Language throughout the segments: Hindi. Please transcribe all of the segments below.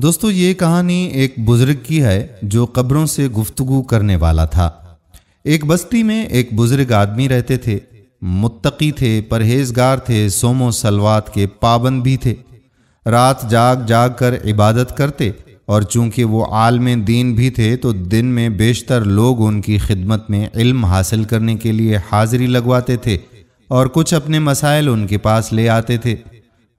दोस्तों ये कहानी एक बुजुर्ग की है जो कब्रों से गुफ्तगु करने वाला था एक बस्ती में एक बुजुर्ग आदमी रहते थे मुत्तकी थे परहेजगार थे सोमो सलवात के पाबंद भी थे रात जाग जाग कर इबादत करते और चूंकि वो आलम दीन भी थे तो दिन में बेशतर लोग उनकी खिदमत में इल्म हासिल करने के लिए हाजिरी लगवाते थे और कुछ अपने मसाइल उनके पास ले आते थे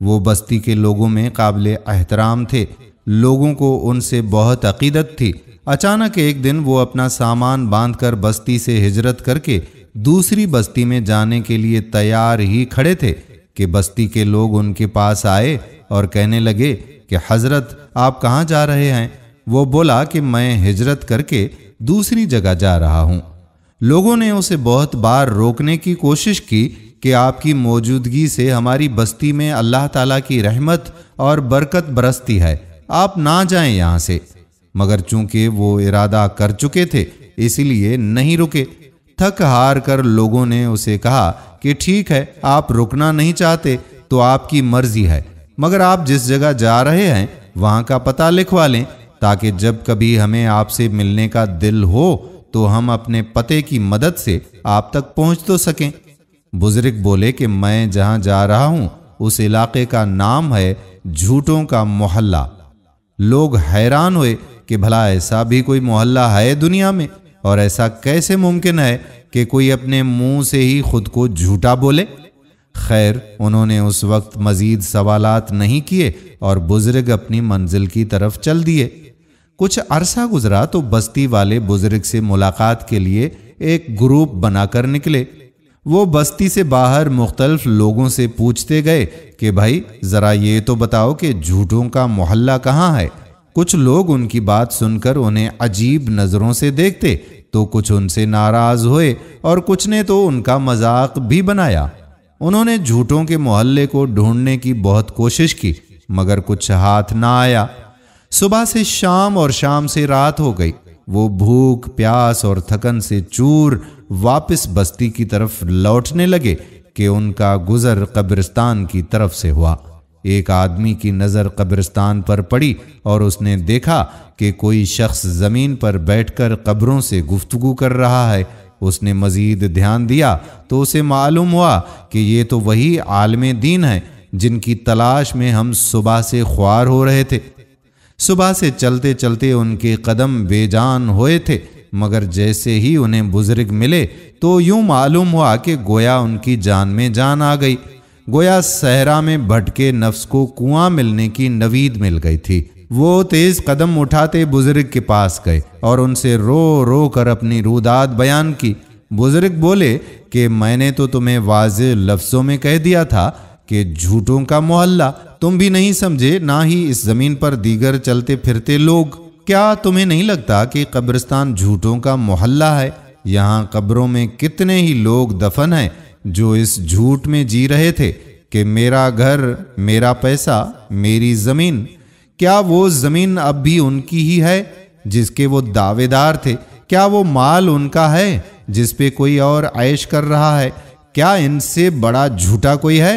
वो बस्ती के लोगों में काबिल एहतराम थे लोगों को उनसे बहुत अकीदत थी अचानक एक दिन वो अपना सामान बांधकर बस्ती से हिजरत करके दूसरी बस्ती में जाने के लिए तैयार ही खड़े थे कि बस्ती के लोग उनके पास आए और कहने लगे कि हजरत आप कहाँ जा रहे हैं वो बोला कि मैं हिजरत करके दूसरी जगह जा रहा हूँ लोगों ने उसे बहुत बार रोकने की कोशिश की कि आपकी मौजूदगी से हमारी बस्ती में अल्लाह ताला की रहमत और बरकत बरसती है आप ना जाएं यहां से मगर चूंकि वो इरादा कर चुके थे इसलिए नहीं रुके थक हार कर लोगों ने उसे कहा कि ठीक है आप रुकना नहीं चाहते तो आपकी मर्जी है मगर आप जिस जगह जा रहे हैं वहां का पता लिखवा लें ताकि जब कभी हमें आपसे मिलने का दिल हो तो हम अपने पते की मदद से आप तक पहुंच तो सकें बुजुर्ग बोले कि मैं जहां जा रहा हूं उस इलाके का नाम है झूठों का मोहल्ला लोग हैरान हुए कि भला ऐसा भी कोई मोहल्ला है दुनिया में और ऐसा कैसे मुमकिन है कि कोई अपने मुंह से ही खुद को झूठा बोले खैर उन्होंने उस वक्त मजीद सवालात नहीं किए और बुज़ुर्ग अपनी मंजिल की तरफ चल दिए कुछ अरसा गुजरा तो बस्ती वाले बुज़ुर्ग से मुलाकात के लिए एक ग्रुप बनाकर निकले वो बस्ती से बाहर मुख्तलफ लोगों से पूछते गए कि भाई ज़रा ये तो बताओ कि झूठों का मोहल्ला कहाँ है कुछ लोग उनकी बात सुनकर उन्हें अजीब नज़रों से देखते तो कुछ उनसे नाराज़ हुए और कुछ ने तो उनका मजाक भी बनाया उन्होंने झूठों के मोहल्ले को ढूंढने की बहुत कोशिश की मगर कुछ हाथ ना आया सुबह से शाम और शाम से रात हो गई वो भूख प्यास और थकन से चूर वापस बस्ती की तरफ लौटने लगे कि उनका गुजर कब्रिस्तान की तरफ से हुआ एक आदमी की नज़र कब्रिस्तान पर पड़ी और उसने देखा कि कोई शख्स ज़मीन पर बैठकर कब्रों से गुफ्तगु कर रहा है उसने मज़ीद ध्यान दिया तो उसे मालूम हुआ कि ये तो वही आलम दीन है जिनकी तलाश में हम सुबह से ख्वार हो रहे थे सुबह से चलते चलते उनके कदम बेजान हुए थे मगर जैसे ही उन्हें बुजुर्ग मिले तो यूं मालूम हुआ कि गोया उनकी जान में जान आ गई गोया सहरा में भटके नफ्स को कुआं मिलने की नवीद मिल गई थी वो तेज कदम उठाते बुजुर्ग के पास गए और उनसे रो रो कर अपनी रुदात बयान की बुजुर्ग बोले कि मैंने तो तुम्हें वाज लफ्ज़ों में कह दिया था कि झूठों का मोहल्ला तुम भी नहीं समझे ना ही इस ज़मीन पर दीगर चलते फिरते लोग क्या तुम्हें नहीं लगता कि कब्रिस्तान झूठों का मोहल्ला है यहाँ कब्रों में कितने ही लोग दफन हैं जो इस झूठ में जी रहे थे कि मेरा घर मेरा पैसा मेरी ज़मीन क्या वो ज़मीन अब भी उनकी ही है जिसके वो दावेदार थे क्या वो माल उनका है जिस पे कोई और आयश कर रहा है क्या इनसे बड़ा झूठा कोई है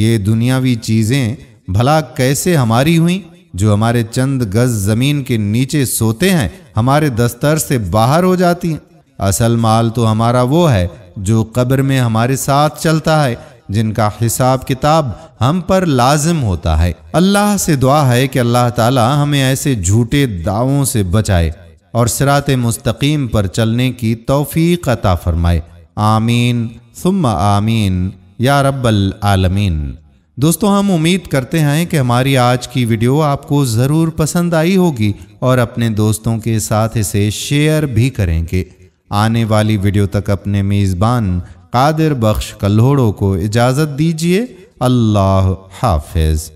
ये दुनियावी चीज़ें भला कैसे हमारी हुई जो हमारे चंद गज जमीन के नीचे सोते हैं हमारे दस्तर से बाहर हो जाती हैं असल माल तो हमारा वो है जो कब्र में हमारे साथ चलता है जिनका हिसाब किताब हम पर लाजिम होता है अल्लाह से दुआ है कि अल्लाह ताला हमें ऐसे झूठे दावों से बचाए और सिरात मुस्तकीम पर चलने की तोफ़ी अता फरमाए आमीन सुम आमीन या रब्बल आलमीन दोस्तों हम उम्मीद करते हैं कि हमारी आज की वीडियो आपको ज़रूर पसंद आई होगी और अपने दोस्तों के साथ इसे शेयर भी करेंगे आने वाली वीडियो तक अपने मेज़बान कादिर बख्श कल्होड़ों को इजाज़त दीजिए अल्लाह हाफिज़